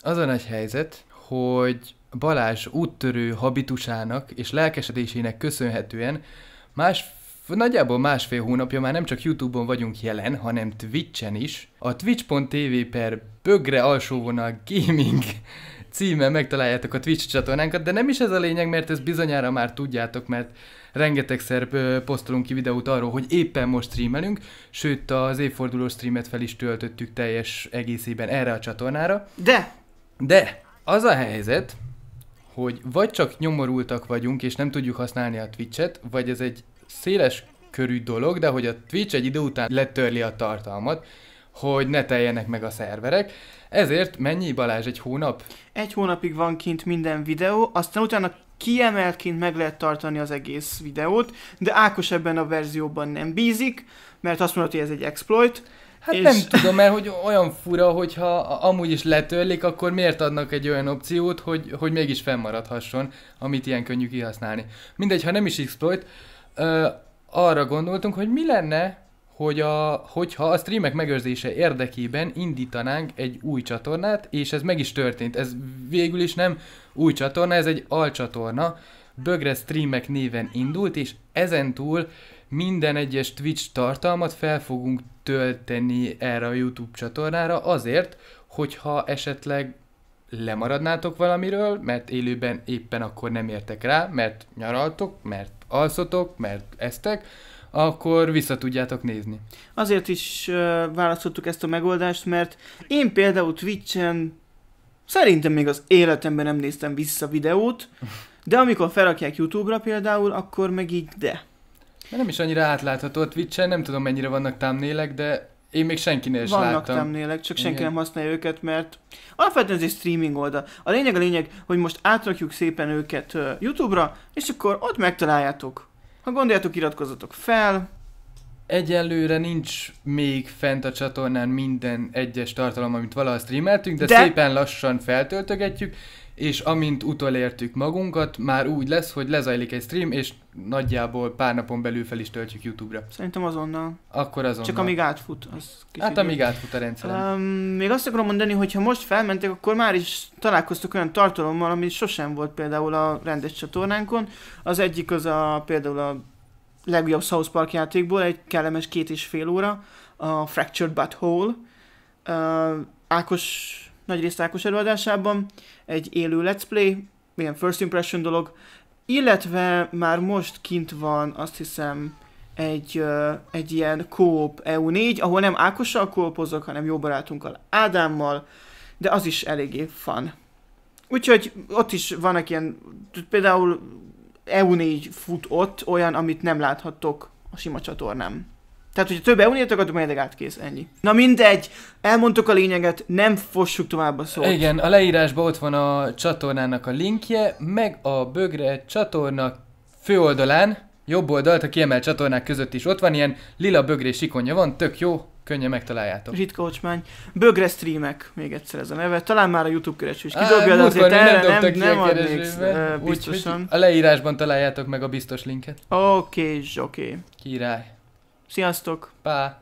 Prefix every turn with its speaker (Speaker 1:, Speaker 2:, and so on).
Speaker 1: az a nagy helyzet, hogy Balázs úttörő habitusának és lelkesedésének köszönhetően más Nagyjából másfél hónapja már nem csak YouTube-on vagyunk jelen, hanem Twitch-en is. A twitch.tv per bögre alsóvonal gaming címmel megtaláljátok a Twitch csatornánkat, de nem is ez a lényeg, mert ezt bizonyára már tudjátok, mert rengetegszer posztolunk ki videót arról, hogy éppen most streamelünk, sőt az évfordulós streamet fel is töltöttük teljes egészében erre a csatornára. De de az a helyzet, hogy vagy csak nyomorultak vagyunk, és nem tudjuk használni a Twitch-et, vagy ez egy széles körű dolog, de hogy a Twitch egy idő után letörli a tartalmat, hogy ne teljenek meg a szerverek. Ezért mennyi
Speaker 2: Balázs egy hónap? Egy hónapig van kint minden videó, aztán utána kiemelként meg lehet tartani az egész videót, de Ákos ebben a verzióban nem bízik, mert azt mondta, hogy ez egy exploit, Hát és... nem tudom, mert hogy olyan fura, hogyha amúgy is letörlik,
Speaker 1: akkor miért adnak egy olyan opciót, hogy, hogy mégis fennmaradhasson, amit ilyen könnyű kihasználni. Mindegy, ha nem is exploit, ö, arra gondoltunk, hogy mi lenne, hogy a, hogyha a streamek megőrzése érdekében indítanánk egy új csatornát, és ez meg is történt. Ez végül is nem új csatorna, ez egy alcsatorna, Bögre Streamek néven indult, és ezentúl minden egyes Twitch tartalmat fel fogunk tölteni erre a YouTube csatornára azért, hogyha esetleg lemaradnátok valamiről, mert élőben éppen akkor nem értek rá, mert nyaraltok, mert alszotok, mert eztek, akkor vissza tudjátok nézni.
Speaker 2: Azért is uh, választottuk ezt a megoldást, mert én például Twitch-en szerintem még az életemben nem néztem vissza videót, de amikor felrakják YouTube-ra például, akkor meg így de. De nem is annyira átlátható a twitch nem tudom mennyire vannak támnélek, de én még senkinél is Vannak láttam. thumbnailek, csak senki Igen. nem használja őket, mert alapvetően ez egy streaming oldal. A lényeg a lényeg, hogy most átrakjuk szépen őket uh, YouTube-ra, és akkor ott megtaláljátok. Ha gondoljátok, iratkozzatok fel. Egyelőre
Speaker 1: nincs még fent a csatornán minden egyes tartalom, amit valaha streameltünk, de, de... szépen lassan feltöltögetjük, és amint utolértük magunkat, már úgy lesz, hogy lezajlik egy stream, és nagyjából pár napon belül fel is töltjük YouTube-ra.
Speaker 2: Szerintem azonnal.
Speaker 1: Akkor azonnal. Csak amíg átfut. Az hát amíg átfut a rendszer.
Speaker 2: Um, még azt akarom mondani, hogy ha most felmentek, akkor már is találkoztuk olyan tartalommal, ami sosem volt például a rendes csatornánkon. Az egyik az a például a legjobb South Park játékból, egy kellemes két és fél óra, a Fractured Butthole. Uh, Ákos nagyrészt Ákos előadásában, egy élő let's play, ilyen first impression dolog, illetve már most kint van, azt hiszem, egy, uh, egy ilyen kóp EU4, ahol nem Ákossal kópozok, hanem jó barátunkkal Ádámmal, de az is eléggé fun. Úgyhogy ott is vannak ilyen, például EU4 fut ott, olyan, amit nem láthattok a sima csatornám. Tehát, hogyha több EU-nél majd legalább kész ennyi. Na mindegy, elmondtuk a lényeget, nem fossuk tovább a szót. Igen,
Speaker 1: a leírásban ott van a csatornának a linkje, meg a Bögre csatorna főoldalán, jobb oldalt, a kiemelt csatornák között is ott van, ilyen lila bögré sikonja
Speaker 2: van, tök jó, könnyen megtaláljátok. Ritka ocsmány. Bögre streamek, még egyszer ez a neve. Talán már a YouTube kereső is kidobja, de azért erre nem, nem adnék biztosan. Úgy, a leírásban
Speaker 1: találjátok meg a biztos linket. Oké, okay, oké. Okay. Király. Sziasztok! Pá!